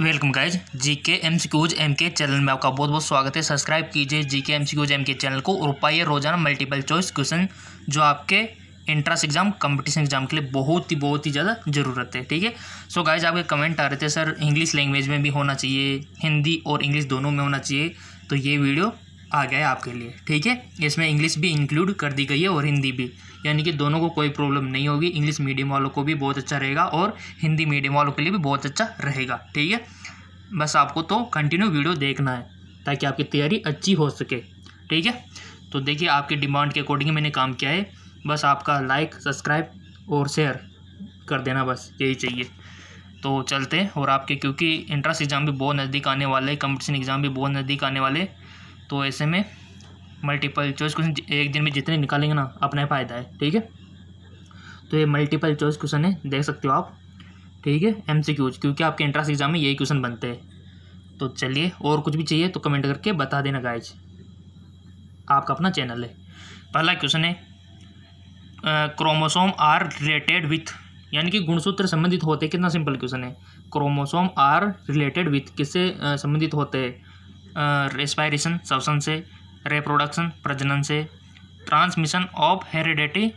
welcome guys G K MCQs M के channel में आपका बहुत बहुत स्वागत है सब्सक्राइब कीजिए G K MCQs M के चैनल को और पाइए रोजाना मल्टीपल चॉइस क्वेश्चन जो आपके इंट्रेंस एग्जाम कंपटीशन एग्जाम के लिए बहुत ही बहुत ही ज़्यादा ज़रूरत है ठीक है सो गाइज आपके कमेंट आ रहे थे सर इंग्लिश लैंग्वेज में भी होना चाहिए हिंदी और इंग्लिश दोनों में होना चाहिए तो ये वीडियो आ गया है आपके लिए ठीक है इसमें इंग्लिश भी इंक्लूड कर दी गई है और हिंदी भी यानी कि दोनों को कोई प्रॉब्लम नहीं होगी इंग्लिश मीडियम वालों को भी बहुत अच्छा रहेगा और हिंदी मीडियम वालों के लिए भी बहुत अच्छा रहेगा ठीक है बस आपको तो कंटिन्यू वीडियो देखना है ताकि आपकी तैयारी अच्छी हो सके ठीक है तो देखिए आपकी डिमांड के अकॉर्डिंग मैंने काम किया है बस आपका लाइक सब्सक्राइब और शेयर कर देना बस यही चाहिए तो चलते हैं और आपके क्योंकि इंट्रेंस एग्ज़ाम भी बहुत नज़दीक आने वाले हैं कंपटीशन एग्ज़ाम भी बहुत नज़दीक आने वाले तो ऐसे में मल्टीपल चॉइस क्वेश्चन एक दिन में जितने निकालेंगे ना अपना ही फ़ायदा है ठीक है तो ये मल्टीपल चॉइस क्वेश्चन है देख सकते हो आप ठीक है एम सी क्यूज क्योंकि आपके एंट्रेंस एग्जाम में यही क्वेश्चन बनते हैं तो चलिए और कुछ भी चाहिए तो कमेंट करके बता देना गाइज आपका अपना चैनल है पहला क्वेश्चन है क्रोमोसोम आर रिलेटेड विथ यानी कि गुणसूत्र संबंधित होते हैं कितना सिंपल क्वेश्चन है क्रोमोसोम आर रिलेटेड विथ किससे संबंधित होते हैं रेस्पायरेशन सबसन से रिप्रोडक्शन प्रजनन से ट्रांसमिशन ऑफ हेरिडेटी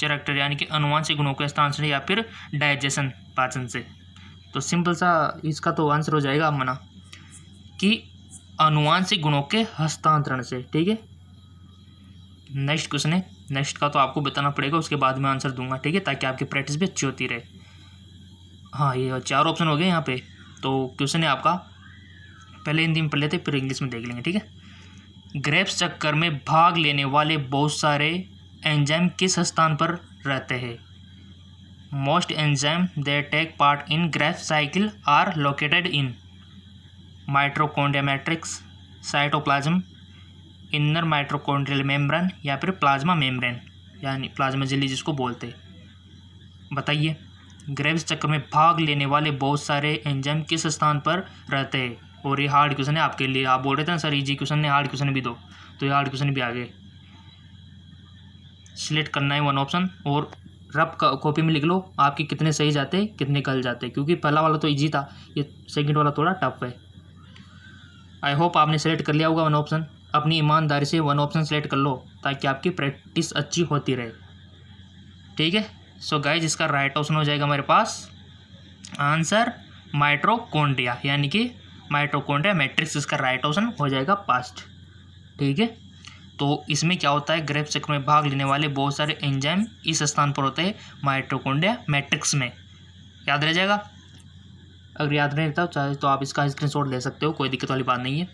चैरेक्टर यानी कि अनुवांशिक गुणों के स्थान से या फिर डाइजेशन पाचन से तो सिंपल सा इसका तो आंसर हो जाएगा आप मना कि अनुवांशिक गुणों के हस्तांतरण से ठीक है नेक्स्ट क्वेश्चन है नेक्स्ट का तो आपको बताना पड़ेगा उसके बाद में आंसर दूंगा ठीक है ताकि आपकी प्रैक्टिस भी अच्छी होती रहे हाँ ये चार ऑप्शन हो गए यहाँ पे तो क्वेश्चन है आपका पहले हिंदी में पढ़ लेते फिर इंग्लिश में देख लेंगे ठीक है ग्रेप्स चक्कर में भाग लेने वाले बहुत सारे एंजाइम किस स्थान पर रहते हैं most enzyme they take part in Krebs cycle are located in mitochondria matrix cytoplasm inner mitochondrial membrane या फिर प्लाज्मा मेम्ब्रेन यानी प्लाज्मा जिली जिसको बोलते बताइए ग्रेव्स चक्र में भाग लेने वाले बहुत सारे एंजाइम किस स्थान पर रहते हैं और ये हार्ड क्वेश्चन है आपके लिए आप बोल रहे थे ना सर इजी क्वेश्चन है हार्ड क्वेश्चन भी दो तो ये हार्ड क्वेश्चन भी आ गए सिलेक्ट करना है वन ऑप्शन और रफ कॉपी में लिख लो आपके कितने सही जाते हैं कितने गल जाते हैं क्योंकि पहला वाला तो ईजी था ये सेकेंड वाला थोड़ा टफ है आई होप आपने सेलेक्ट कर लिया होगा वन ऑप्शन अपनी ईमानदारी से वन ऑप्शन सेलेक्ट कर लो ताकि आपकी प्रैक्टिस अच्छी होती रहे ठीक है सो गाइज इसका राइट ऑप्शन हो जाएगा मेरे पास आंसर माइट्रोकोन्ड्रिया यानी कि माइटोकॉन्ड्रिया मैट्रिक्स इसका राइट ऑप्शन हो जाएगा पास्ट ठीक है तो इसमें क्या होता है ग्रेप चक्र में भाग लेने वाले बहुत सारे एंजाइम इस स्थान पर होते हैं माइट्रोकोंडिया मैट्रिक्स में याद रह जाएगा अगर याद नहीं रहता चाहे तो आप इसका स्क्रीनशॉट ले सकते हो कोई दिक्कत वाली बात नहीं है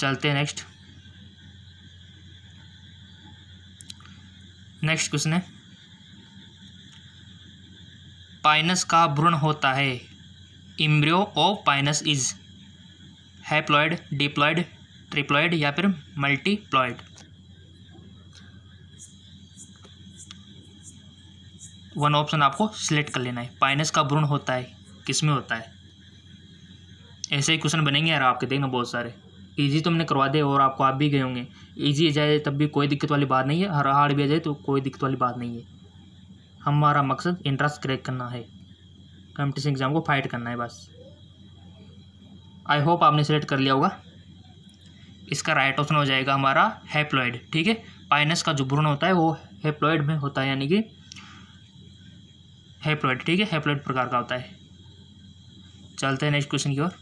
चलते हैं नेक्स्ट नेक्स्ट क्वेश्चन है पाइनस का भ्रूण होता है embryo of Pinus is haploid diploid triploid या फिर मल्टीप्लॉयड वन ऑप्शन आपको सिलेक्ट कर लेना है पाइनस का भ्रूण होता है किस में होता है ऐसे ही क्वेश्चन बनेंगे यार आपके देखना बहुत सारे ईजी तो हमने करवा दे और आपको आप भी गए होंगे ईजी आ जाए तब भी कोई दिक्कत वाली बात नहीं है हर हार्ड भी आ जाए तो कोई दिक्कत वाली बात नहीं है हमारा मकसद इंट्रेंस क्रैक करना है कंपटीशन एग्ज़ाम को फाइट करना है बस आई होप आपने सेलेक्ट कर लिया होगा इसका राइट ऑप्शन हो जाएगा हमारा हैप्लॉयड ठीक है पाइनस का जो भ्रूण होता है वो हैप्लॉयड में होता है यानी कि हैप्लॉयड ठीक है हैप्लॉयड प्रकार का होता है चलते हैं नेक्स्ट क्वेश्चन की ओर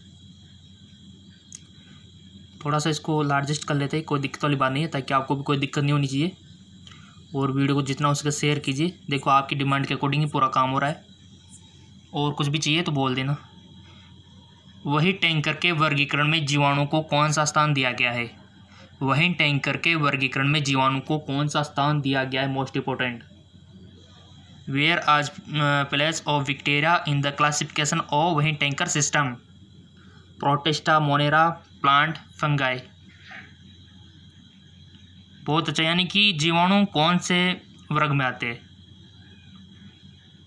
थोड़ा सा इसको लार्जेस्ट कर लेते हैं कोई दिक्कत वाली बात नहीं है ताकि आपको भी कोई दिक्कत नहीं होनी चाहिए और वीडियो को जितना हो सके शेयर कीजिए देखो आपकी डिमांड के अकॉर्डिंग ही पूरा काम हो रहा है और कुछ भी चाहिए तो बोल देना वही टैंकर के वर्गीकरण में जीवाणु को कौन सा स्थान दिया गया है वहीं टैंकर के वर्गीकरण में जीवाणु को कौन सा स्थान दिया गया है most important where is place of bacteria in the classification of Whittaker system protista monera plant fungi बहुत अच्छा यानी कि जीवाणु कौन से वर्ग में आते हैं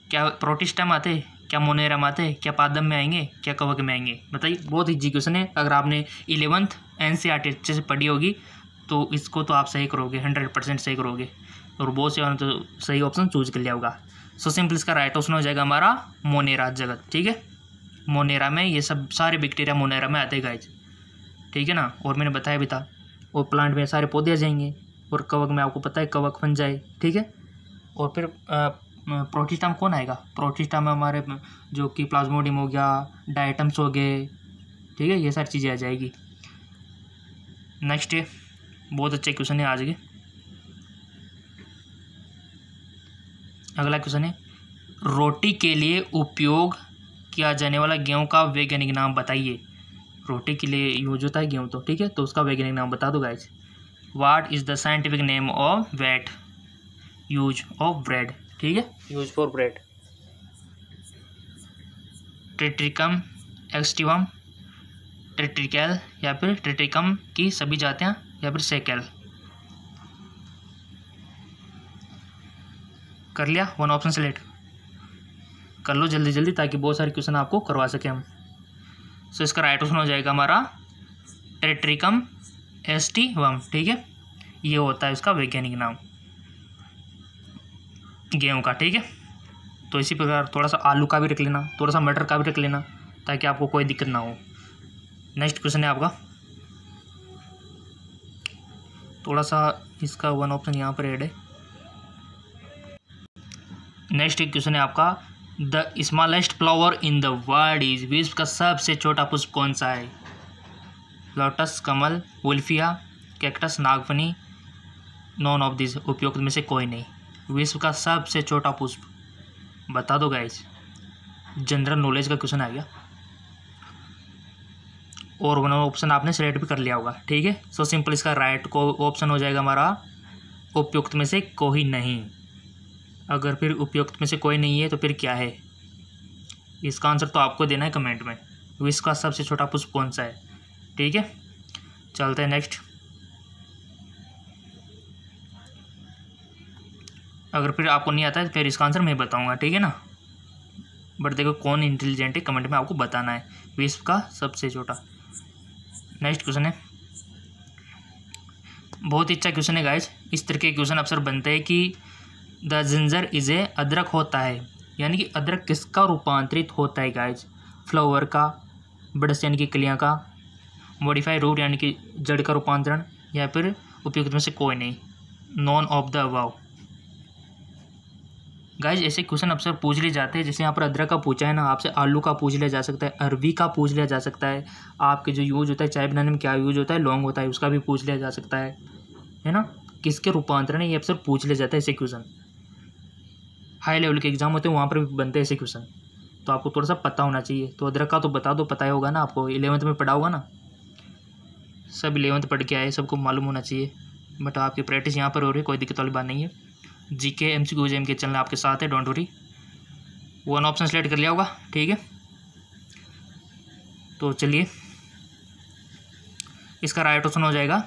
क्या प्रोटिस्टा में आते हैं क्या मोनेरा में आते क्या पादम में आएंगे क्या कवक में आएंगे बताइए बहुत इजी क्वेश्चन है अगर आपने eleventh N C R T अच्छे से पढ़ी होगी तो इसको तो आप सही करोगे हंड्रेड परसेंट सही करोगे और बहुत से तो सही ऑप्शन चूज कर लिया होगा सो सिंपल इसका राइट ऑप्शन हो जाएगा हमारा मोनेरा जगत ठीक है मोनेरा में ये सब सारे बैक्टीरिया मोनेरा में आते गाइज ठीक है ना और मैंने बताया भी था और प्लांट में सारे पौधे आ जाएंगे और कवक में आपको पता है कवक बन जाए ठीक है और फिर प्रोटिस्टा में कौन आएगा प्रोटिस्टा में हमारे जो कि प्लाज्मोडियम हो गया डाइटम्स हो गए ठीक है ये सारी चीज़ें आ जाएगी नेक्स्ट बहुत अच्छे क्वेश्चन है आज के अगला क्वेश्चन है रोटी के लिए उपयोग किया जाने वाला गेहूं का वैज्ञानिक नाम बताइए रोटी के लिए यूज होता है गेहूं तो ठीक है तो उसका वैज्ञानिक नाम बता दो guys what is the scientific name of wheat use of bread ठीक है use for bread Triticum aestivum triticale या फिर ट्रिट्रिकम की सभी जातियाँ या फिर सेकेल कर लिया वन ऑप्शन सेलेक्ट कर लो जल्दी जल्दी ताकि बहुत सारे क्वेश्चन आपको करवा सकें हम सो so, इसका राइट ऑप्शन हो जाएगा हमारा ट्रेट्रिकम एस टी वम ठीक है ये होता है इसका वैज्ञानिक नाम गेहूँ का ठीक है तो इसी प्रकार थोड़ा सा आलू का भी रख लेना थोड़ा सा मटर का भी रख लेना ताकि आपको कोई दिक्कत ना हो नेक्स्ट क्वेश्चन है आपका थोड़ा सा इसका वन ऑप्शन यहाँ पर ऐड है नेक्स्ट एक क्वेश्चन है आपका the smallest flower in the world is विश्व का सबसे छोटा पुष्प कौन सा है लोटस कमल उल्फिया कैक्टस नागफनी नॉन ऑफ दिस उपयुक्त में से कोई नहीं विश्व का सबसे छोटा पुष्प बता दो गाइज जनरल नॉलेज का क्वेश्चन आ गया और वन ऑप्शन आपने सेलेक्ट भी कर लिया होगा ठीक है सो सिंपल इसका राइट को ऑप्शन हो जाएगा हमारा उपयुक्त में से कोई नहीं अगर फिर उपयुक्त में से कोई नहीं है तो फिर क्या है इसका आंसर तो आपको देना है कमेंट में विश्व का सबसे छोटा पुष्प कौन सा है ठीक है चलते हैं नेक्स्ट अगर फिर आपको नहीं आता है तो फिर इसका आंसर मैं बताऊँगा ठीक है ना बट देखो कौन इंटेलिजेंट है कमेंट में आपको बताना है विश्व का सबसे छोटा नेक्स्ट क्वेश्चन है बहुत ही अच्छा क्वेश्चन है गाइज इस तरह के क्वेश्चन अक्सर बनते हैं कि द जिंजर इज ए अदरक होता है यानी कि अदरक किसका रूपांतरित होता है गाइज फ्लावर का बडस यानी कि कलियाँ का मॉडिफाई रूट यानी कि जड़ का रूपांतरण या फिर उपयुक्त में से कोई नहीं none of the above guys ऐसे क्वेश्चन अक्सर पूछ लिए जाते हैं जैसे यहाँ पर अदरक का पूछा है ना आपसे आलू का पूछ लिया जा सकता है अरबी का पूछ लिया जा सकता है आपके जो यूज होता है चाय बनाने में क्या यूज होता है लौंग होता है उसका भी पूछ लिया जा सकता है है ना किसके रूपांतरण ये अक्सर पूछ लिया जाता है ऐसे क्वेश्चन हाई लेवल के एग्जाम होते हैं वहाँ पर भी बनते हैं ऐसे क्वेश्चन तो आपको थोड़ा सा पता होना चाहिए तो अदरक का तो बता दो पता ही होगा ना आपको इलेवंथ में पढ़ा होगा ना सब इलेवंथ पढ़ के आए सबको मालूम होना चाहिए बट आपकी प्रैक्टिस यहाँ पर हो रही है कोई दिक्कत वाली बात नहीं है G K M C Qs एम के चैनल आपके साथ है don't worry one option select कर लिया होगा ठीक है तो चलिए इसका राइट ऑप्शन हो जाएगा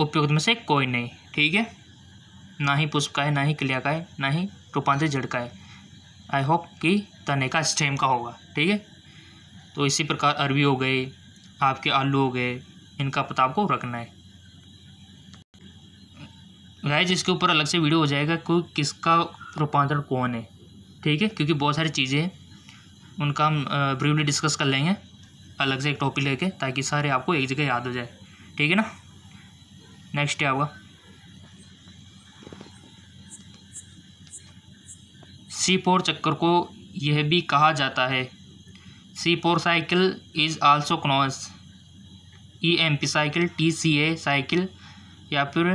उपयुक्त में से कोई नहीं ठीक है ना ही पुष्प का है ना ही क्लिया का है ना ही रूपांतरित जड़ का है आई होप कि तने का स्टेम का होगा ठीक है तो इसी प्रकार अरवी हो गई आपके आलू हो गए इनका पता आपको रखना है गाइज इसके ऊपर अलग से वीडियो हो जाएगा कि किसका रूपांतरण कौन है ठीक है क्योंकि बहुत सारी चीज़ें हैं उनका हम ब्रीवली डिस्कस कर लेंगे अलग से एक टॉपिक लेके ताकि सारे आपको एक जगह याद हो जाए ठीक है ना नेक्स्ट क्या होगा सी और चक्कर को यह भी कहा जाता है C four cycle is also knows E M P cycle T C A cycle या फिर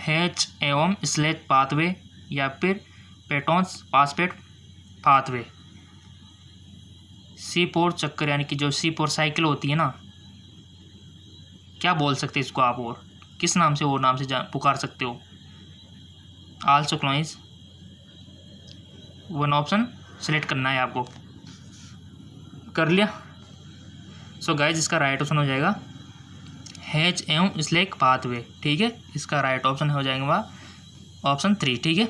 हैच एवं स्लेज पाथवे या फिर पेटोन्स पासपेट पाथवे सी फोर चक्कर यानी कि जो सी फोर साइकिल होती है ना क्या बोल सकते इसको आप और किस नाम से और नाम से पुकार सकते हो आल्सो क्लोइज वन ऑप्शन सेलेक्ट करना है आपको कर लिया सो so गाइज इसका राइट ऑप्शन हो जाएगा हैच एम स्लेक पाथवे ठीक है इसका राइट ऑप्शन हो जाएगा ऑप्शन थ्री ठीक है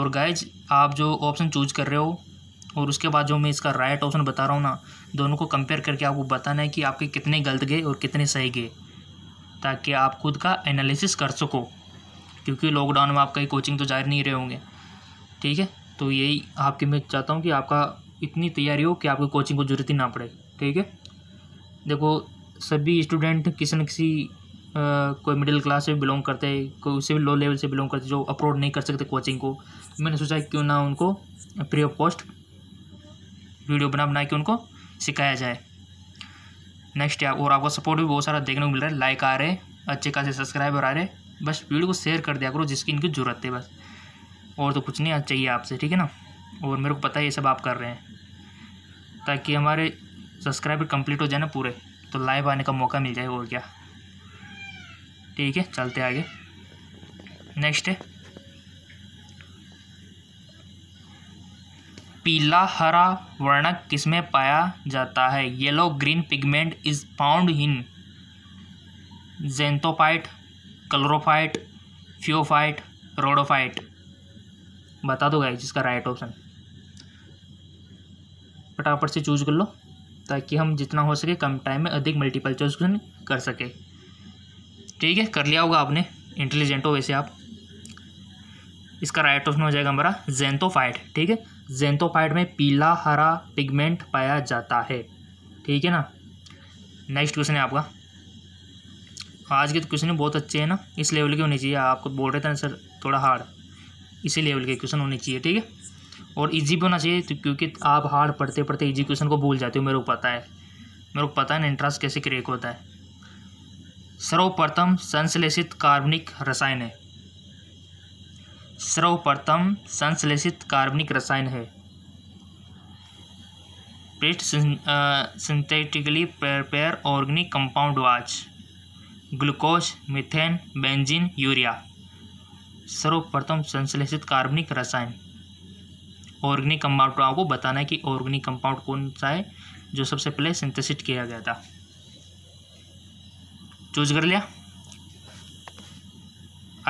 और गाइज आप जो ऑप्शन चूज कर रहे हो और उसके बाद जो मैं इसका राइट ऑप्शन बता रहा हूँ ना दोनों को कंपेयर करके आपको बताना है कि आपके कितने गलत गए और कितने सही गए ताकि आप खुद का एनालिसिस कर सको क्योंकि लॉकडाउन में आप कहीं कोचिंग तो जा नहीं रहे होंगे ठीक है तो यही आपके मैं चाहता हूँ कि आपका इतनी तैयारी हो कि आपको कोचिंग को जरूरत ही ना पड़े ठीक है देखो सभी स्टूडेंट किसी न किसी कोई मिडिल क्लास से बिलोंग करते हैं कोई उससे भी लो लेवल से बिलोंग करते जो अपलोड नहीं कर सकते कोचिंग को मैंने सोचा क्यों ना उनको फ्री ऑफ कॉस्ट वीडियो बना बना के उनको सिखाया जाए नेक्स्ट या और आपको सपोर्ट भी बहुत सारा देखने को मिल रहा है लाइक आ रहे अच्छे खासे सब्सक्राइबर आ रहे बस वीडियो को शेयर कर दिया करो जिसकी इनकी ज़रूरत है बस और तो कुछ नहीं चाहिए आपसे ठीक है ना और मेरे को पता है ये सब आप कर रहे हैं ताकि हमारे सब्सक्राइबर कंप्लीट हो जाए ना पूरे तो लाइव आने का मौका मिल जाएगा और क्या ठीक है चलते आगे नेक्स्ट है पीला हरा वर्णक किसमें पाया जाता है yellow green pigment is found in xanthophyte chlorophyte phaeophyte rhodophyte बता दो गाइस इसका राइट ऑप्शन फटाफट से चूज कर लो ताकि हम जितना हो सके कम टाइम में अधिक मल्टीपल चॉइस क्वेश्चन कर सके ठीक है कर लिया होगा आपने इंटेलिजेंट हो वैसे आप इसका राइट ऑप्शन हो जाएगा हमारा जेंथोफाइट ठीक है जेंथोफाइट में पीला हरा पिगमेंट पाया जाता है ठीक है ना नेक्स्ट क्वेश्चन है आपका आज के तो क्वेश्चन बहुत अच्छे हैं ना इस लेवल के होने चाहिए आपको बोल रहे थे ना सर थोड़ा हार्ड इसी लेवल के क्वेश्चन होने चाहिए ठीक है और ईजी भी होना चाहिए तो क्योंकि आप हार्ड पढ़ते पढ़ते ईजी क्वेश्चन को भूल जाते हो मेरे को पता है मेरे को पता है ना कैसे क्रिएट होता है सर्वप्रथम संश्लेषित कार्बनिक रसायन है सर्वप्रथम संश्लेषित कार्बनिक रसायन है प्रेट synthetically prepared organic compound was glucose methane benzene urea सर्वप्रथम संश्लेषित कार्बनिक रसायन ऑर्गेनिक कंपाउंड आपको बताना है कि ऑर्गेनिक कंपाउंड कौन सा है जो सबसे पहले सिंथेसिट किया गया था चूज कर लिया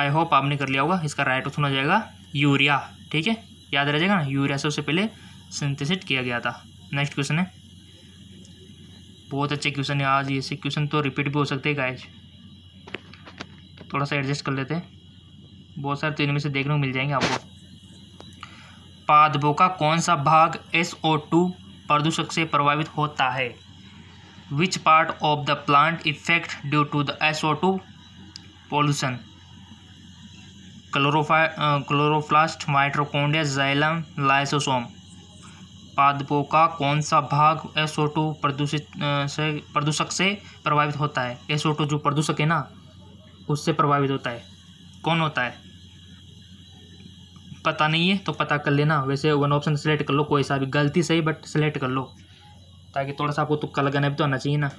आई होप आपने कर लिया होगा इसका राइट ऑप्शन हो जाएगा यूरिया ठीक है याद रह जाएगा ना यूरिया सबसे पहले सिंथेसिट किया गया था नेक्स्ट क्वेश्चन है बहुत अच्छे क्वेश्चन है आज ऐसे क्वेश्चन तो रिपीट भी हो सकते हैं गाइज थोड़ा सा एडजस्ट कर लेते हैं बहुत सारे तो इनमें से देखने को मिल जाएंगे आपको पादपों का कौन सा भाग एस ओ टू प्रदूषक से प्रभावित होता है which part of the plant effect due to the S O two pollution chlorophyll chloroplast mitochondria xylem lysosome पादपों का कौन सा भाग एस ओ टू प्रदूषित uh, से प्रदूषक से प्रभावित होता है एस ओ टू जो प्रदूषक है ना उससे प्रभावित होता है कौन होता है पता नहीं है तो पता कर लेना वैसे वन ऑप्शन सेलेक्ट कर लो कोई सा भी गलती सही बट सेलेक्ट कर लो ताकि थोड़ा सा आपको तुक्का लगाना भी तो आना चाहिए ना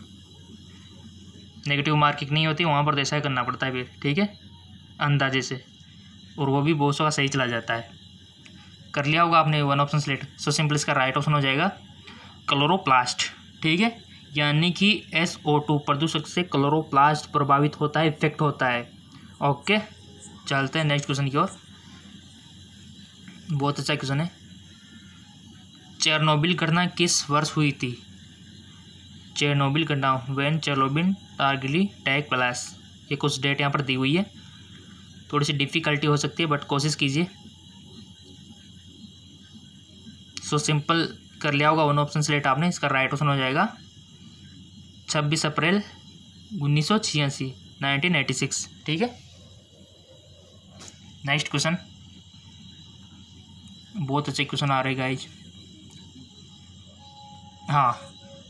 नेगेटिव मार्किंग नहीं होती वहाँ पर तो ऐसा ही करना पड़ता है फिर ठीक है अंदाजे से और वो भी बहुत सारा सही चला जाता है कर लिया होगा आपने one option select so simple इसका राइट ऑप्शन हो जाएगा क्लोरोप्लास्ट ठीक है यानी कि एस ओ टू प्रदूषक से क्लोरोप्लास्ट प्रभावित होता है इफेक्ट होता है ओके चलते हैं नेक्स्ट क्वेश्चन की ओर बहुत अच्छा क्वेश्चन है चेरनोबिल घटना किस वर्ष हुई थी चेरनोबिल घटना वेन चेरनोबिन टारगिली टैग प्लास ये कुछ डेट यहाँ पर दी हुई है थोड़ी सी डिफ़िकल्टी हो सकती है बट कोशिश कीजिए सो सिंपल कर लिया होगा वन ऑप्शन सेलेक्ट आपने इसका राइट ऑप्शन हो जाएगा छब्बीस अप्रैल उन्नीस सौ छियासी नाइनटीन एटी सिक्स ठीक है नेक्स्ट क्वेश्चन बहुत अच्छे क्वेश्चन आ रहे गाइज हाँ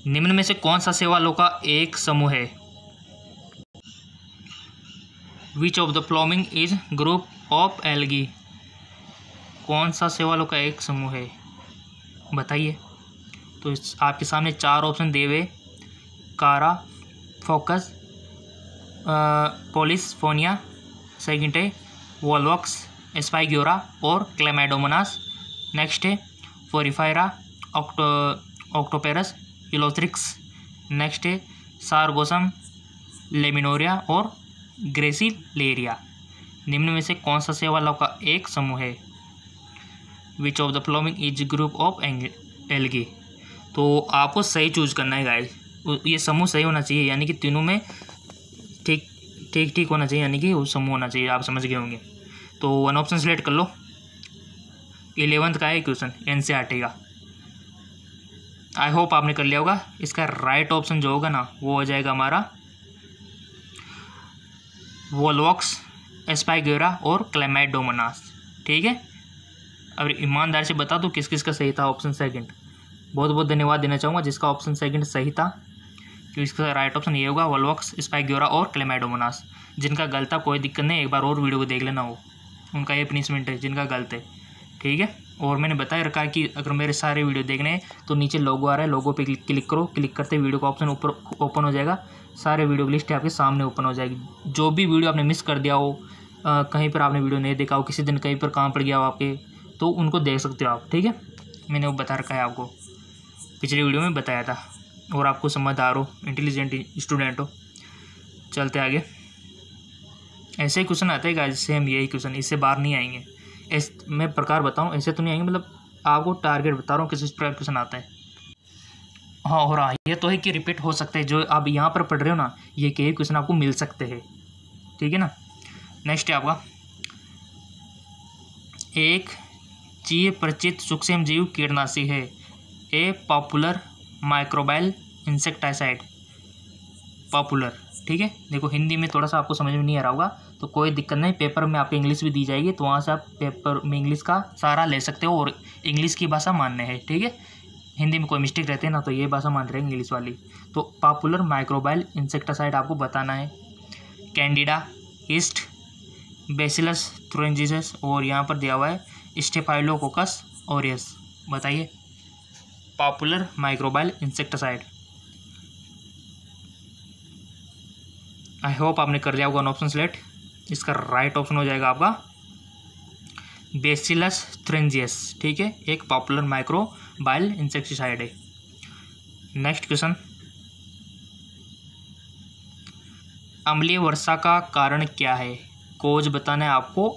निम्न में से कौन सा सेवा लो का एक समूह है which of the following is group of algae कौन सा सेवालों का एक समूह है बताइए तो इस आपके सामने चार ऑप्शन दे हुए chara fucus polysiphonia second volvox spirogyra और क्लेमेडोमनास नेक्स्ट है फोरिफायरा ऑक्टो ऑक्टोपेरस इलोथ्रिक्स नेक्स्ट है सारगोसम लेमिनोरिया और ग्रेसिलेरिया निम्न में से कौन सा सेवालाव का एक समूह है which of the following is group of algae तो आपको सही चूज करना है गाइस ये समूह सही होना चाहिए यानी कि तीनों में ठीक ठीक ठीक होना चाहिए यानी कि वो समूह होना चाहिए आप समझ गए होंगे तो वन ऑप्शन सेलेक्ट कर लो इलेवंथ का है question N C R T का आई होप आपने कर लिया होगा इसका राइट ऑप्शन जो होगा ना वो हो जाएगा हमारा वोलवॉक्स एस्पाइगेरा और क्लेमाइट डोमनास ठीक है अब ईमानदार से बता दो किस किस का सही था ऑप्शन सेकंड बहुत बहुत धन्यवाद देना चाहूँगा जिसका ऑप्शन सेकंड सही था तो इसका राइट ऑप्शन ये होगा वलवॉक्स स्पाइग्योरा और क्लेमाइडोमनास जिनका गलत था कोई दिक्कत नहीं एक बार और वीडियो को देख लेना हो उनका ये पनिशमेंट है जिनका गलत है ठीक है और मैंने बताया रखा है कि अगर मेरे सारे वीडियो देखने हैं तो नीचे लोगो आ रहा है लोगो पे क्लिक करो क्लिक करते वीडियो का ऑप्शन ऊपर ओपन हो जाएगा सारे वीडियो की लिस्ट आपके सामने ओपन हो जाएगी जो भी वीडियो आपने मिस कर दिया हो आ, कहीं पर आपने वीडियो नहीं देखा हो किसी दिन कहीं पर काम पड़ गया हो आपके तो उनको देख सकते हो आप ठीक है मैंने वो बता रखा है आपको पिछले वीडियो में बताया था और आपको समझदार हो इंटेलिजेंट स्टूडेंट हो चलते आगे ऐसे ही क्वेश्चन आते हैं जिससे सेम यही क्वेश्चन इससे बाहर नहीं आएंगे इस मैं प्रकार बताऊँ ऐसे तो नहीं आएंगे मतलब आपको टारगेट बता रहा हूँ किस प्रकार क्वेश्चन आता है हाँ और हाँ ये तो है कि रिपीट हो सकता है जो आप यहाँ पर पढ़ रहे हो ना ये कई क्वेश्चन आपको मिल सकते हैं ठीक है ना नेक्स्ट है आपका एक ची परिचित सूक्ष्म जीव कीटनाशी है a popular microbial insecticide popular ठीक है देखो हिंदी में थोड़ा सा आपको समझ में नहीं आ रहा होगा तो कोई दिक्कत नहीं पेपर में आपको इंग्लिश भी दी जाएगी तो वहाँ से आप पेपर में इंग्लिश का सारा ले सकते हो और इंग्लिश की भाषा मानने है ठीक है हिंदी में कोई मिस्टेक रहते हैं ना तो ये भाषा मान रहे हैं इंग्लिश वाली तो पॉपुलर माइक्रोबाइल इंसेक्टासाइड आपको बताना है कैंडिडा ईस्ट बेसिलस थ्रोजिस और यहाँ पर दिया हुआ है स्टेफाइलोकोकस और बताइए popular microbial insecticide I hope आपने कर लिया होगा ऑप्शन सेलेक्ट इसका राइट ऑप्शन हो जाएगा आपका बेसिलस थ्रेंजियस ठीक है एक पॉपुलर माइक्रोबाइल इंसेक्टिसाइड है नेक्स्ट क्वेश्चन अम्लीय वर्षा का कारण क्या है कोज बताना है आपको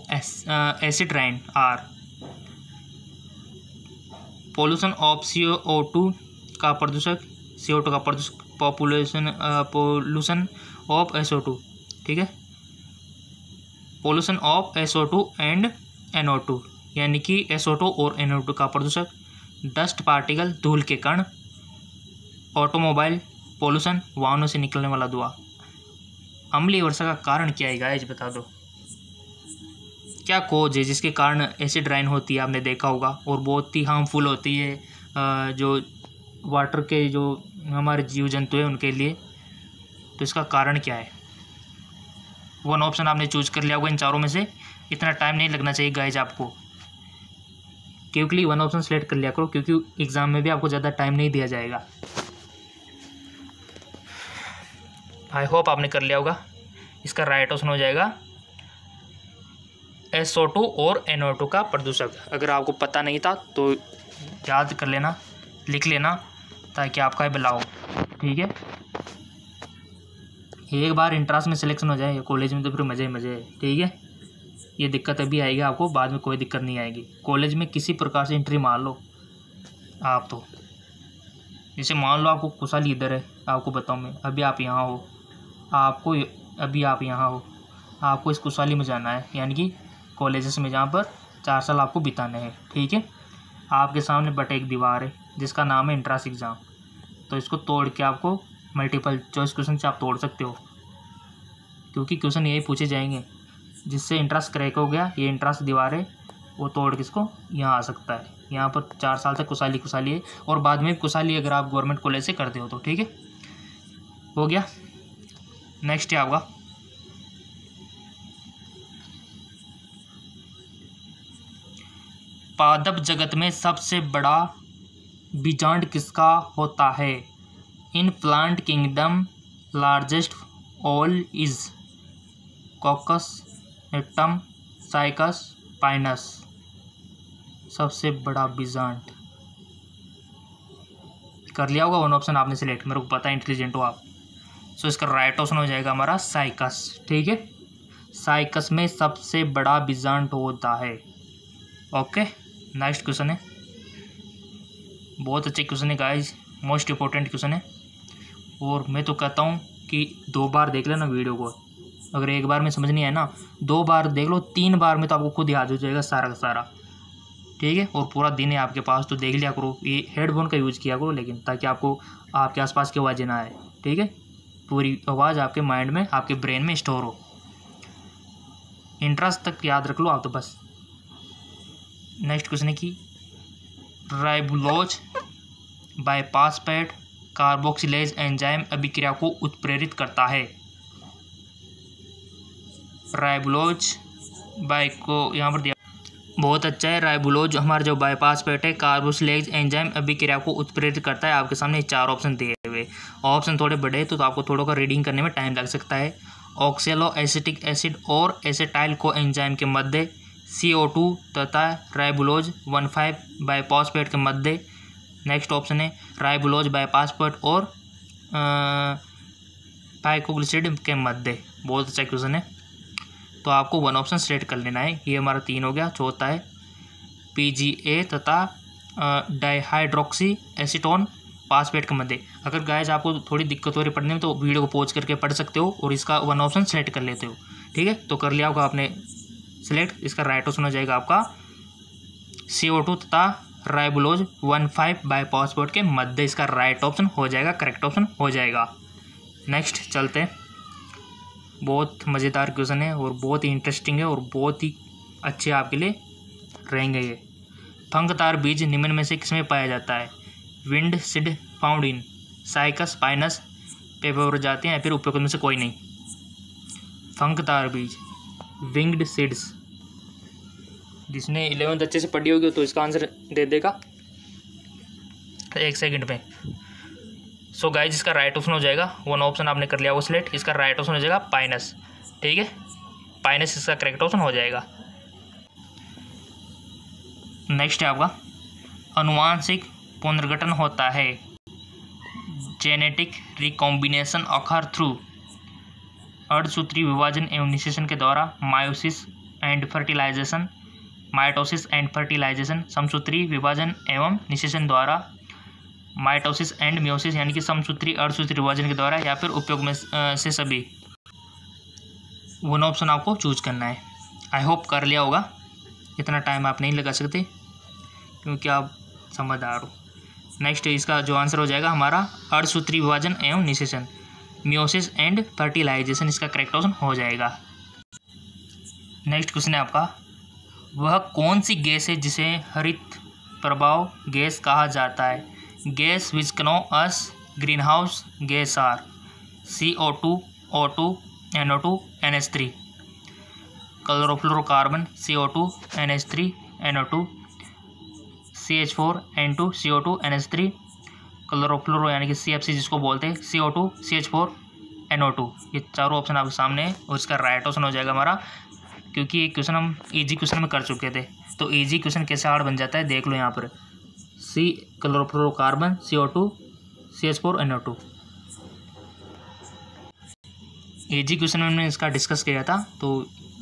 acid rain are pollution of C O two का प्रदूषक सी ओ टू का प्रदूषक population pollution of S O two ठीक है pollution of S O two and two यानी कि एस ओ टू और टू का प्रदूषक डस्ट पार्टिकल धूल के कण ऑटोमोबाइल पोल्यूशन वाहनों से निकलने वाला धुआं अम्लीय वर्षा का कारण क्या है गाइज बता दो क्या कोज है जिसके कारण एसिड राइन होती है आपने देखा होगा और बहुत ही हार्मफुल होती है जो वाटर के जो हमारे जीव जंतु हैं उनके लिए तो इसका कारण क्या है वन ऑप्शन आपने चूज कर लिया होगा इन चारों में से इतना टाइम नहीं लगना चाहिए गाइज आपको क्योंकि वन ऑप्शन सेलेक्ट कर लिया करो क्योंकि एग्ज़ाम में भी आपको ज़्यादा टाइम नहीं दिया जाएगा आई होप आपने कर लिया होगा इसका राइट ऑप्शन हो जाएगा एस ओ टू और एन ओ टू का प्रदूषक अगर आपको पता नहीं था तो याद कर लेना लिख लेना ताकि आपका भला हो ठीक है एक बार इंट्रांस में सिलेक्शन हो जाए कॉलेज में तो फिर मज़े ही मज़े है ठीक है ये दिक्कत अभी आएगी आपको बाद में कोई दिक्कत नहीं आएगी कॉलेज में किसी प्रकार से इंट्री मार लो आप तो जैसे मान लो आपको कुशल इधर है आपको बताऊँ मैं अभी आप यहाँ हो आपको अभी आप यहाँ हो आपको इस कुशाली में जाना है यानी कि कॉलेजेस में जहाँ पर चार साल आपको बिताना है ठीक है आपके सामने बटे एक दीवार है जिसका नाम है इंट्रांस एग्ज़ाम तो इसको तोड़ के आपको मल्टीपल चॉइस क्वेश्चन से आप तोड़ सकते हो क्योंकि क्वेश्चन यही पूछे जाएंगे जिससे इंट्रांस क्रैक हो गया ये इंट्रांस दीवार है वो तोड़ किसको यहाँ आ सकता है यहाँ पर चार साल तक कुशाली कुशाली है और बाद में कुशाली अगर आप गवर्नमेंट कॉलेज से करते हो तो ठीक है हो गया नेक्स्ट क्या आपका पादप जगत में सबसे बड़ा बीजांड किसका होता है in plant kingdom largest ovule is cocos gnetum cycas pinus सबसे बड़ा बिजांट कर लिया होगा वन ऑप्शन आपने सेलेक्ट मेरे को पता है इंटेलिजेंट हो आप सो इसका राइट ऑप्शन हो जाएगा हमारा साइकस ठीक है साइकस में सबसे बड़ा बिजांट होता है ओके नेक्स्ट क्वेश्चन है बहुत अच्छे क्वेश्चन है गाइज मोस्ट इंपॉर्टेंट क्वेश्चन है और मैं तो कहता हूँ कि दो बार देख लेना वीडियो को अगर एक बार में समझ नहीं आए ना दो बार देख लो तीन बार में तो आपको खुद याद हो जाएगा सारा का सारा ठीक है और पूरा दिन है आपके पास तो देख लिया करो ये हेडफोन का यूज़ किया करो लेकिन ताकि आपको आपके आसपास की आवाज़ें ना आए ठीक है पूरी आवाज़ आपके माइंड में आपके ब्रेन में स्टोर हो इंटरेस्ट तक याद रख लो आप तो बस नेक्स्ट क्वेश्चन है कि ribulose bisphosphate carboxylase enzyme अभिक्रिया को उत्प्रेरित करता है राइबुलोज बाइक को यहाँ पर दिया बहुत अच्छा है राइबुलोज हमारा जो बाईपास पेट है कार्बोसिलेज एंजाइम अभिक्रिया को उत्प्रेरित करता है आपके सामने चार ऑप्शन दिए हुए ऑप्शन थोड़े बड़े तो, तो आपको थोड़ा का रीडिंग करने में टाइम लग सकता है ऑक्सेलो एसिटिक एसिड और एसेटाइल को एंजाइम के मध्य सी ओ टू तथा राइबुलोज वन फाइव पेट के मध्य नेक्स्ट ऑप्शन है राइबुलोज बायपासपर्ट और पाइकोग्लिसिड के मध्य बहुत अच्छा क्वेश्चन है तो आपको वन ऑप्शन सेलेक्ट कर लेना है ये हमारा तीन हो गया चौथा है पीजीए तथा डाइहाइड्रोक्सी एसिटोन पासपेट के मध्य अगर गायज आपको थोड़ी दिक्कत हो रही पढ़ने में तो वीडियो को पॉज करके पढ़ सकते हो और इसका वन ऑप्शन सेलेक्ट कर लेते हो ठीक है तो कर लिया होगा आपने सेलेक्ट इसका राइट ऑप्शन हो जाएगा आपका सी ओ टू तथा ribulose one five bisphosphate के मध्य इसका राइट ऑप्शन हो जाएगा करेक्ट ऑप्शन हो जाएगा नेक्स्ट चलते बहुत मज़ेदार क्वेश्चन है और बहुत ही इंटरेस्टिंग है और बहुत ही अच्छे आपके लिए रहेंगे ये तार बीज निम्न में से किसमें पाया जाता है winged seed found in cycas pinus pepper जाते हैं या फिर उपयोग में से कोई नहीं तार बीज विंग्ड सीड्स जिसने इलेवंथ अच्छे से पढ़ी होगी तो इसका आंसर दे देगा एक सेकंड में सो so गाइज इसका राइट ऑप्शन हो जाएगा वन ऑप्शन आपने कर लिया वो सिलेक्ट इसका राइट ऑप्शन हो जाएगा पाइनस ठीक है पाइनस इसका करेक्ट ऑप्शन हो जाएगा नेक्स्ट है आपका अनुवांशिक पुनर्गठन होता है जेनेटिक रिकॉम्बिनेशन अखर थ्रू अर्धसूत्री विभाजन एवं निशेषण के द्वारा meiosis and fertilization mitosis and fertilization समसूत्री विभाजन एवं निशेषण द्वारा माइटोसिस एंड म्योसिस यानी कि समसूत्री अर्धसूत्री विभाजन के द्वारा या फिर उपयोग में से सभी वन ऑप्शन आपको चूज करना है आई होप कर लिया होगा इतना टाइम आप नहीं लगा सकते क्योंकि आप समझदार हो नेक्स्ट इसका जो आंसर हो जाएगा हमारा अर्धसूत्री विभाजन एवं निशेषण म्योसिस एंड फर्टिलाइजेशन इसका करेक्ट ऑप्शन हो जाएगा नेक्स्ट क्वेश्चन है आपका वह कौन सी गैस है जिसे हरित प्रभाव गैस कहा जाता है gas which known as greenhouse gas are C O two O two N O two N H three chlorofluorocarbon C O two N H three N O two C H four N two C O two N H three chlorofluoro यानी कि C F C जिसको बोलते हैं C O two C H four N O two ये चारों option आपके सामने है उसका राइट ऑप्शन हो जाएगा हमारा क्योंकि ये क्वेश्चन हम इजी क्वेश्चन में कर चुके थे तो इजी क्वेश्चन कैसे हार्ड बन जाता है देख लो यहाँ पर C carbon C O two C H four N O two easy question में इसका डिस्कस किया था तो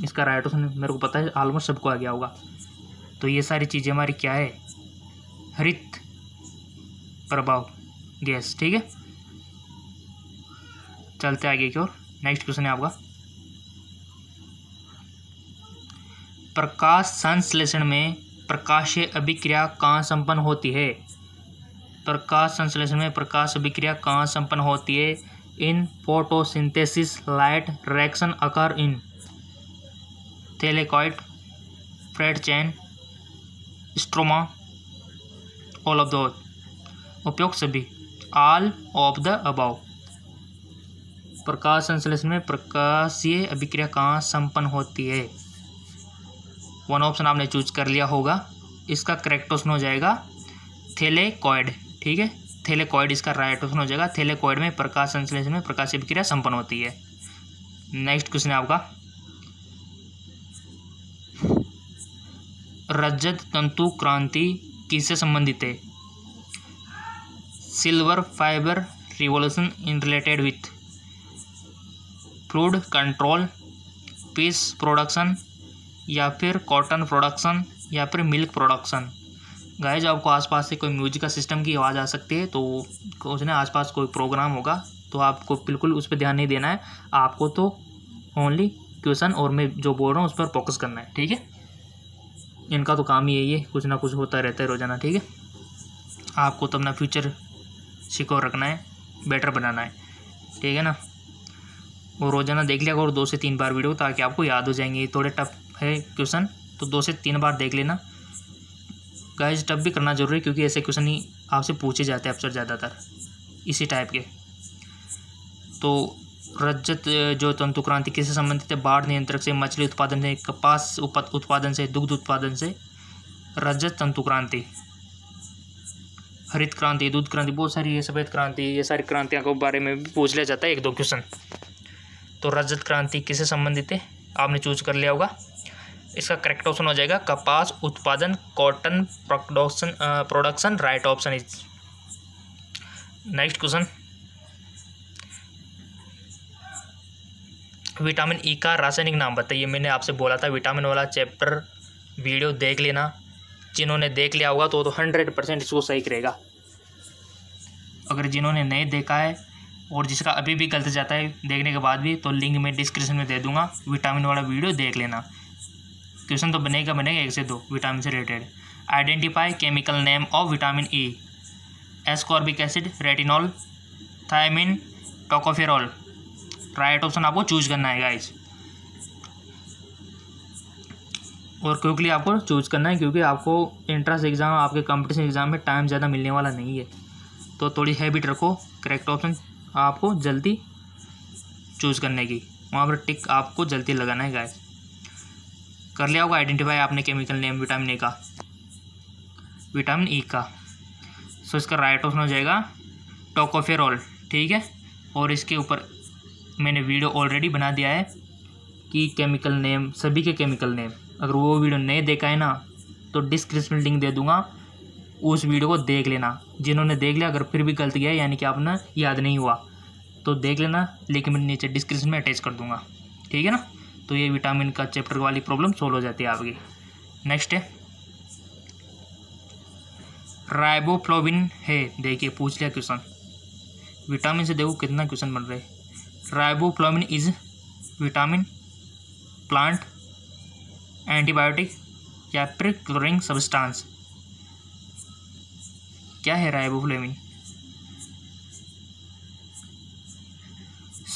इसका राइट ऑप्शन मेरे को पता है ऑलमोस्ट सबको आ गया होगा तो ये सारी चीज़ें हमारी क्या है हरित प्रभाव गैस ठीक है चलते आगे की ओर नेक्स्ट क्वेश्चन है आपका प्रकाश संश्लेषण में प्रकाशीय अभिक्रिया कहाँ संपन्न होती है प्रकाश संश्लेषण में प्रकाश अभिक्रिया कहाँ संपन्न होती है in photosynthesis light reaction occur in thylakoid fret channel stroma all of the उपयोग सभी ऑल ऑफ द अबाव प्रकाश संश्लेषण में प्रकाशीय अभिक्रिया कहाँ संपन्न होती है वन ऑप्शन आपने चूज कर लिया होगा इसका करेक्ट ऑप्शन हो जाएगा थेलेकॉयड ठीक है थेलेकॉयड इसका राइट ऑप्शन हो जाएगा थेलेकॉयड में प्रकाश संश्लेषण में प्रकाश क्रिया संपन्न होती है नेक्स्ट क्वेश्चन है आपका रजत तंतु क्रांति किससे संबंधित है silver fibre revolution in related with flood control peas production या फिर कॉटन प्रोडक्शन या फिर मिल्क प्रोडक्शन गाय जो आपको आसपास से कोई म्यूजिक का सिस्टम की आवाज़ आ सकती है तो उसने आसपास कोई प्रोग्राम होगा तो आपको बिल्कुल उस पर ध्यान नहीं देना है आपको तो ओनली क्वेश्चन और मैं जो बोल रहा हूँ उस पर फोकस करना है ठीक है इनका तो काम ही यही है कुछ ना कुछ होता रहता है रोज़ाना ठीक है आपको तो अपना फ्यूचर सिक्योर रखना है बेटर बनाना है ठीक है ना और रोज़ाना देख लिया करो दो से तीन बार वीडियो ताकि आपको याद हो जाएंगे थोड़े टफ है क्वेश्चन तो दो से तीन बार देख लेना गाइज टब भी करना जरूरी है क्योंकि ऐसे क्वेश्चन ही आपसे पूछे जाते हैं अक्सर ज़्यादातर इसी टाइप के तो रजत जो तंतु क्रांति किससे संबंधित है बाढ़ नियंत्रक से मछली उत्पादन से कपास उत्पादन से दुग्ध उत्पादन से रजत तंतु क्रांति हरित क्रांति दूध क्रांति बहुत सारी ये सफ़ेद क्रांति ये सारी क्रांतियों के बारे में भी पूछ लिया जाता है एक दो क्वेश्चन तो रजत क्रांति किससे संबंधित है आपने चूज कर लिया होगा इसका करेक्ट ऑप्शन हो जाएगा कपास उत्पादन cotton production production right option is next question vitamin E का रासायनिक नाम बताइए मैंने आपसे बोला था विटामिन वाला चैप्टर वीडियो देख लेना जिन्होंने देख लिया होगा तो तो हंड्रेड परसेंट इसको सही करेगा अगर जिन्होंने नहीं देखा है और जिसका अभी भी गलत जाता है देखने के बाद भी तो लिंक मैं डिस्क्रिप्शन में दे दूंगा विटामिन वाला वीडियो देख लेना क्वेश्चन तो बनेगा बनेगा एक से दो विटामिन से related identify chemical name of vitamin E ascorbic acid retinol thiamine tocopherol right option आपको चूज करना है गाइज और क्योंकि आपको चूज करना है क्योंकि आपको इंट्रेंस एग्ज़ाम आपके कंपटीशन एग्ज़ाम में टाइम ज़्यादा मिलने वाला नहीं है तो थोड़ी हैबिट रखो करेक्ट ऑप्शन आपको जल्दी चूज़ करने की वहाँ पर टिक आपको जल्दी लगाना है गाइज कर लिया होगा आइडेंटिफाई आपने केमिकल नेम विटामिन ए का विटामिन ई e का सो so, इसका राइट ऑप्शन हो जाएगा टोकोफेरॉल ठीक है और इसके ऊपर मैंने वीडियो ऑलरेडी बना दिया है कि केमिकल नेम सभी के केमिकल नेम अगर वो वीडियो नहीं देखा है ना तो डिस्क्रिप्शन में लिंक दे दूंगा उस वीडियो को देख लेना जिन्होंने देख लिया अगर फिर भी गलत गया यानी कि आपने याद नहीं हुआ तो देख लेना लेकिन मैं नीचे डिस्क्रिप्शन में अटैच कर दूँगा ठीक है ना तो ये विटामिन का चैप्टर वाली प्रॉब्लम सोल्व हो जाती है आपकी नेक्स्ट है राइबोफ्लोविन है देखिए पूछ लिया क्वेश्चन विटामिन से देखो कितना क्वेश्चन बन रहे riboflavin is vitamin plant antibiotic या फिर क्लोरिंग सबस्टांस क्या है राइबोफ्लोविन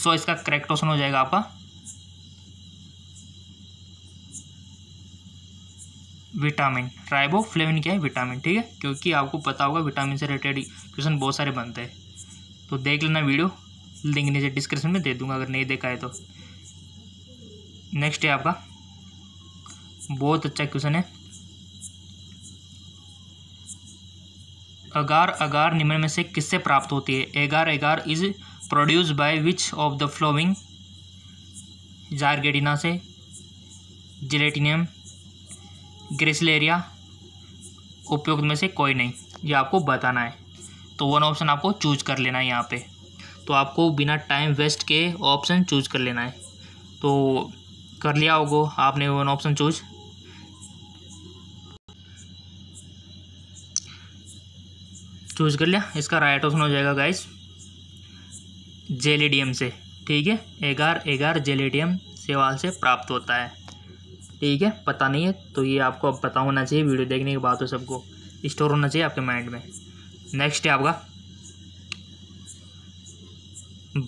सो so, इसका करेक्ट ऑप्शन हो जाएगा आपका विटामिन फ्लेविन क्या है विटामिन ठीक है क्योंकि आपको पता होगा विटामिन से रिलेटेड क्वेश्चन बहुत सारे बनते हैं तो देख लेना वीडियो लिंक नीचे डिस्क्रिप्शन में दे दूंगा अगर नहीं देखा है तो नेक्स्ट है आपका बहुत अच्छा क्वेश्चन है अगार अगार निम्न में से किससे प्राप्त होती है agar agar is produce by which of the following जारगेडिना से जिलेटिनियम ग्रेसलेरिया उपयुक्त में से कोई नहीं ये आपको बताना है तो वन ऑप्शन आपको चूज कर लेना है यहाँ पे तो आपको बिना टाइम वेस्ट के ऑप्शन चूज कर लेना है तो कर लिया होगा आपने वन ऑप्शन चूज चूज कर लिया इसका राइट ऑप्शन हो जाएगा गाइस जेलीडियम से ठीक है एगार एगार जेलीडियम सेवाल से प्राप्त होता है ठीक है पता नहीं है तो ये आपको अब पता होना चाहिए वीडियो देखने के बाद तो सबको स्टोर होना चाहिए आपके माइंड में नेक्स्ट है आपका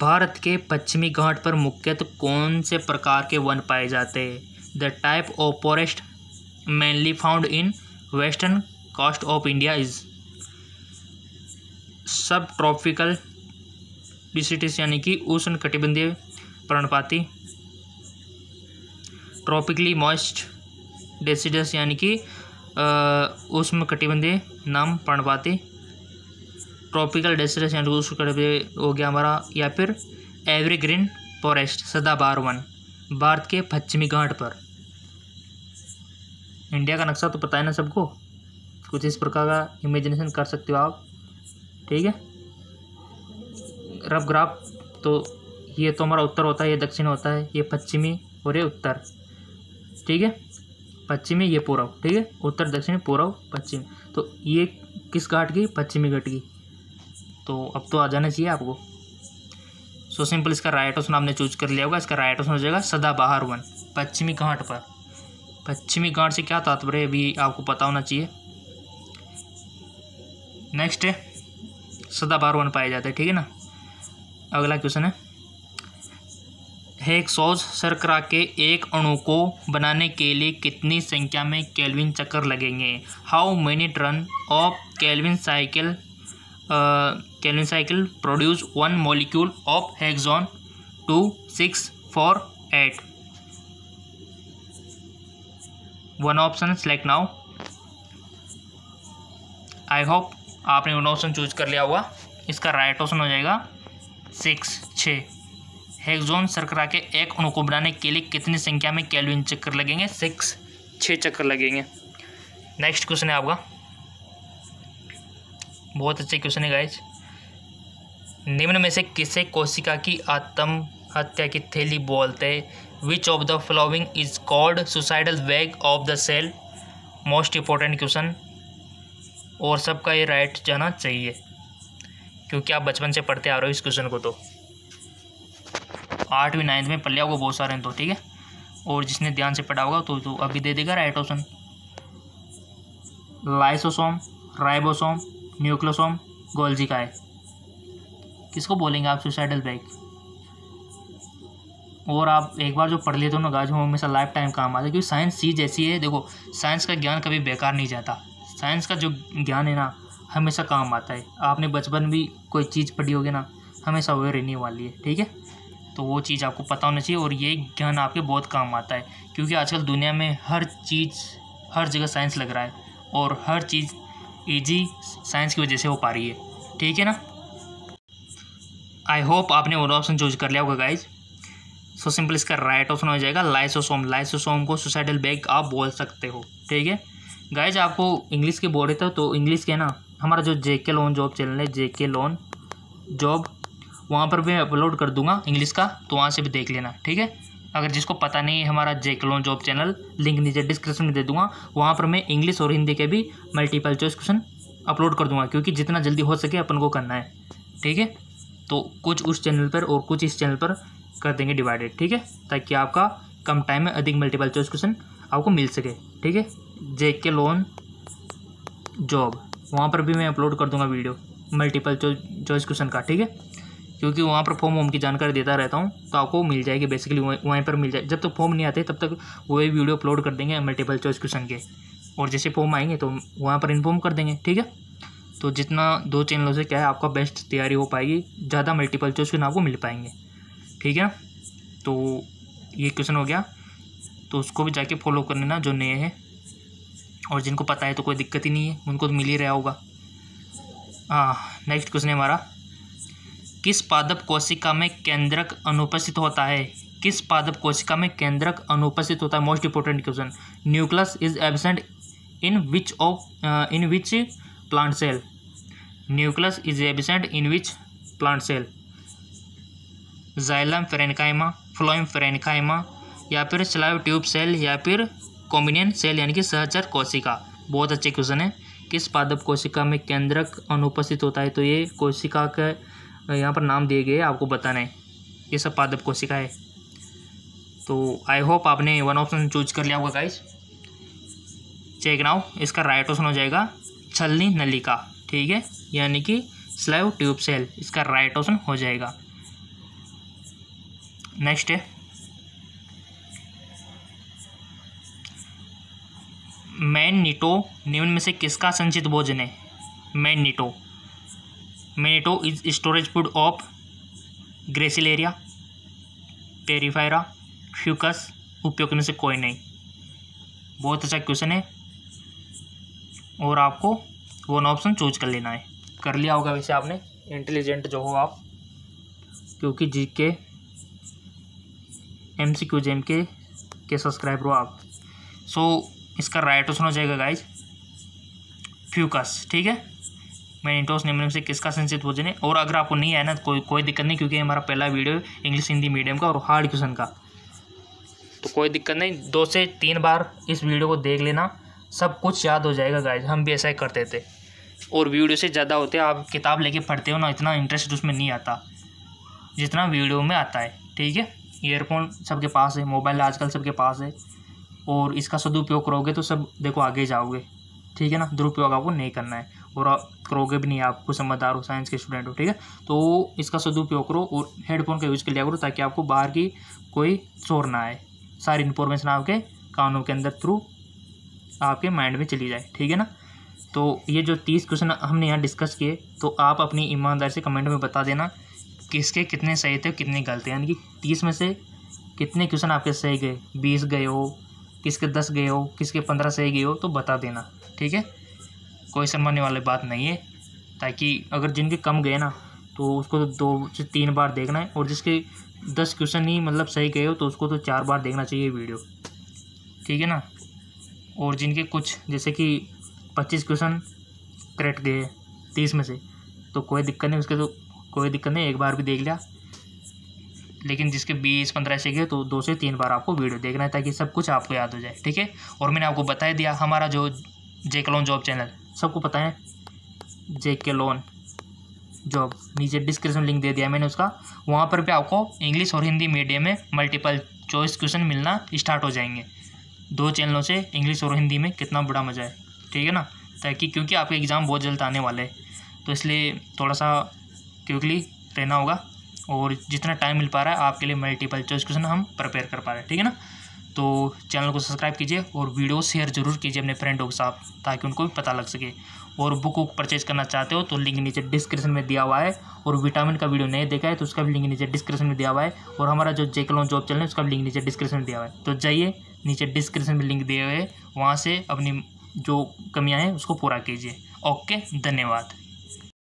भारत के पश्चिमी घाट पर मुख्यतः तो कौन से प्रकार के वन पाए जाते हैं the type of forest mainly found in western coast of India is subtropical deciduous यानी कि उष्ण कटिबंधीय प्रणपाती ट्रॉपिकली मॉइस्ट डेसीडस यानी कि उसमें कटिबंधी नाम पर्णपाती ट्रॉपिकल डेसीडस यानी उस हो गया हमारा या फिर एवरीग्रीन फॉरेस्ट फॉरेस्ट सदाबार वन भारत के पश्चिमी घाट पर इंडिया का नक्शा तो पता है ना सबको कुछ इस प्रकार का इमेजिनेशन कर सकते हो आप ठीक है रफ ग्राफ तो ये तो हमारा उत्तर होता है ये दक्षिण होता है ये पश्चिमी और ये उत्तर ठीक है पश्चिम में ये पोराव ठीक है उत्तर दक्षिण पोराव पश्चिम तो ये किस घाट की पश्चिमी घाट की तो अब तो आ जाना चाहिए आपको सो सिंपल इसका राइट ऑप्शन आपने चूज कर लिया होगा इसका राइट ऑप्शन हो जाएगा सदाबहार वन पश्चिमी घाट पर पश्चिमी घाट से क्या तात्पर्य अभी आपको पता होना चाहिए नेक्स्ट है सदाबहार वन पाया जाता है ठीक है ना अगला क्वेश्चन है हेक्सोज शर्करा के एक अणु को बनाने के लिए कितनी संख्या में कैलविन चक्कर लगेंगे how many turn of Calvin cycle Calvin cycle produce one molecule of hexose two six four eight one option select now I hope आपने वन ऑप्शन चूज कर लिया होगा इसका राइट ऑप्शन हो जाएगा सिक्स छः हेक्सोन सरकरा के एक अणु को बनाने के लिए कितनी संख्या में कैलविन चक्कर लगेंगे सिक्स छः चक्कर लगेंगे नेक्स्ट क्वेश्चन है आपका बहुत अच्छे क्वेश्चन है गाइज निम्न में से किसे कोशिका की आत्म हत्या की थैली बोलते which of the following is called suicidal bag of the cell most important question और सबका ये राइट जाना चाहिए क्योंकि आप बचपन से पढ़ते आ रहे हो इस क्वेश्चन को तो आठवीं नाइन्थ में पल्ले होगा बहुत सारे तो ठीक है और जिसने ध्यान से पढ़ा होगा तो, तो अभी दे देगा right option lysosome ribosome nucleosome Golgi का है किसको बोलेंगे आप सुसाइडल बैग और आप एक बार जो पढ़ लेते हो ना गाज वो हमेशा लाइफ टाइम काम आता है क्योंकि साइंस चीज़ ऐसी है देखो साइंस का ज्ञान कभी बेकार नहीं जाता साइंस का जो ज्ञान है ना हमेशा काम आता है आपने बचपन भी कोई चीज़ पढ़ी होगी ना हमेशा वो रहने वाली है ठीक है तो वो चीज़ आपको पता होना चाहिए और ये ज्ञान आपके बहुत काम आता है क्योंकि आजकल दुनिया में हर चीज़ हर जगह साइंस लग रहा है और हर चीज़ ईजी साइंस की वजह से हो पा रही है ठीक है ना आई होप आपने वो ऑप्शन चूज कर लिया होगा गाइज सो सिंपल इसका राइट ऑप्शन हो जाएगा लाइसोसोम लाइसोसोम को सुसाइडल बैग आप बोल सकते हो ठीक है गाइज आपको इंग्लिश के बोल रहे थे तो इंग्लिश तो के ना हमारा जो जे के लोन जॉब चैनल है जे के लोन जॉब वहाँ पर मैं अपलोड कर दूंगा इंग्लिश का तो वहाँ से भी देख लेना ठीक है अगर जिसको पता नहीं है हमारा जेकलोन जॉब चैनल लिंक नीचे डिस्क्रिप्शन में दे दूंगा वहाँ पर मैं इंग्लिश और हिंदी के भी मल्टीपल चॉइस क्वेश्चन अपलोड कर दूंगा क्योंकि जितना जल्दी हो सके अपन को करना है ठीक है तो कुछ उस चैनल पर और कुछ इस चैनल पर कर देंगे डिवाइडेड ठीक है ताकि आपका कम टाइम में अधिक मल्टीपल चॉइस क्वेश्चन आपको मिल सके ठीक है जे के लोन जॉब वहाँ पर भी मैं अपलोड कर दूँगा वीडियो मल्टीपल चॉइस क्वेश्चन का ठीक है क्योंकि वहाँ पर फॉर्म वॉम की जानकारी देता रहता हूँ तो आपको मिल जाएगी बेसिकली वहीं पर मिल जाए जब तक तो फॉर्म नहीं आते तब तक वो वीडियो अपलोड कर देंगे मल्टीपल चॉइस क्वेश्चन के और जैसे फॉर्म आएंगे तो वहाँ पर इन्फॉर्म कर देंगे ठीक है तो जितना दो चैनलों से क्या है आपका बेस्ट तैयारी हो पाएगी ज़्यादा मल्टीपल चॉइस क्वेश्चन आपको मिल पाएंगे ठीक है तो ये क्वेश्चन हो गया तो उसको भी जाके फॉलो कर लेना जो नए हैं और जिनको पता है तो कोई दिक्कत ही नहीं है उनको तो मिल ही रहा होगा हाँ नेक्स्ट क्वेश्चन है हमारा किस पादप कोशिका में केंद्रक अनुपस्थित होता है किस पादप कोशिका में केंद्रक अनुपस्थित होता है most important question nucleus is absent in which of in which plant cell nucleus is absent in which plant cell xylem parenchyma phloem parenchyma या फिर स्लाइव ट्यूब सेल या फिर कॉम्बिनियन सेल यानी कि सहचर कोशिका बहुत अच्छे क्वेश्चन है किस पादप कोशिका में केंद्रक अनुपस्थित होता है तो ये कोशिका का यहाँ पर नाम दिए गए आपको बताना है ये सब पादप कोशिका है तो आई होप आपने वन ऑप्शन चूज कर लिया होगा गाइस चेक नाउ इसका राइट ऑप्शन हो जाएगा छलनी नलिका ठीक है यानी कि स्लाइव ट्यूब सेल इसका राइट ऑप्शन हो जाएगा नेक्स्ट है मैन निटो निम्न में से किसका संचित भोजन है मैन निटो मेटो is storage food of gracilaria porphyra fucus उपयोग में से कोई नहीं बहुत अच्छा क्वेश्चन है और आपको वन ऑप्शन चूज कर लेना है कर लिया होगा वैसे आपने इंटेलिजेंट जो हो आप क्योंकि जी K M C Q GeM के के सब्सक्राइबर हो आप सो so, इसका राइट ऑप्शन हो जाएगा गाइज फ्यूकस ठीक है मैं निम्न में से किसका संचित भोजन है और अगर आपको नहीं आया ना तो कोई कोई दिक्कत नहीं क्योंकि हमारा पहला वीडियो इंग्लिश हिंदी मीडियम का और हार्ड क्वेश्चन का तो कोई दिक्कत नहीं दो से तीन बार इस वीडियो को देख लेना सब कुछ याद हो जाएगा गाय हम भी ऐसा ही करते थे और वीडियो से ज़्यादा होते आप किताब लेके पढ़ते हो ना इतना इंटरेस्ट उसमें नहीं आता जितना वीडियो में आता है ठीक है ईयरफोन सबके पास है मोबाइल आजकल सबके पास है और इसका सदुपयोग करोगे तो सब देखो आगे जाओगे ठीक है ना दुरुपयोग आपको नहीं करना है और करोगे भी नहीं आपको समझदार हो साइंस के स्टूडेंट हो ठीक है तो इसका सदुपयोग करो और हेडफोन का यूज़ कर लिया करो ताकि आपको बाहर की कोई शोर ना आए सारी इन्फॉर्मेशन आपके कानों के अंदर थ्रू आपके माइंड में चली जाए ठीक है ना तो ये जो तीस क्वेश्चन हमने यहाँ डिस्कस किए तो आप अपनी ईमानदारी से कमेंट में बता देना किसके कितने सही थे कितने गलत थे यानी कि तीस में से कितने क्वेश्चन आपके सही गए बीस गए हो किसके दस गए हो किसके पंद्रह सही गए हो तो बता देना ठीक है कोई शर्माने वाली बात नहीं है ताकि अगर जिनके कम गए ना तो उसको तो दो से तीन बार देखना है और जिसके दस क्वेश्चन ही मतलब सही गए हो तो उसको तो चार बार देखना चाहिए वीडियो ठीक है ना और जिनके कुछ जैसे कि पच्चीस क्वेश्चन करेक्ट गए तीस में से तो कोई दिक्कत नहीं उसके तो कोई दिक्कत नहीं एक बार भी देख लिया लेकिन जिसके बीस पंद्रह से गए तो दो से तीन बार आपको वीडियो देखना है ताकि सब कुछ आपको याद हो जाए ठीक है और मैंने आपको बता दिया हमारा जो जेकलॉन जॉब चैनल सबको पता है जे के लोन जॉब नीचे डिस्क्रिप्शन लिंक दे दिया मैंने उसका वहाँ पर भी आपको इंग्लिश और हिंदी मीडियम में मल्टीपल चॉइस क्वेश्चन मिलना स्टार्ट हो जाएंगे दो चैनलों से इंग्लिश और हिंदी में कितना बड़ा मज़ा है ठीक है ना ताकि क्योंकि आपके एग्ज़ाम बहुत जल्द आने वाले हैं तो इसलिए थोड़ा सा क्योंकि रहना होगा और जितना टाइम मिल पा रहा है आपके लिए मल्टीपल चॉइस क्वेश्चन हम प्रिपेयर कर पा रहे हैं ठीक है ना तो चैनल को सब्सक्राइब कीजिए और वीडियो शेयर जरूर कीजिए अपने फ्रेंडों के साथ ताकि उनको भी पता लग सके और बुक वुक परचेज करना चाहते हो तो लिंक नीचे डिस्क्रिप्शन में दिया हुआ है और विटामिन का वीडियो नहीं देखा है तो उसका भी लिंक नीचे डिस्क्रिप्शन में दिया हुआ है और हमारा जो जेकलोन जॉब रहा है उसका भी लिंक नीचे डिस्क्रिप्शन में दिया हुआ है तो जाइए नीचे डिस्क्रिप्शन में लिंक दिए हुए वहाँ से अपनी जो कमियाँ हैं उसको पूरा कीजिए ओके धन्यवाद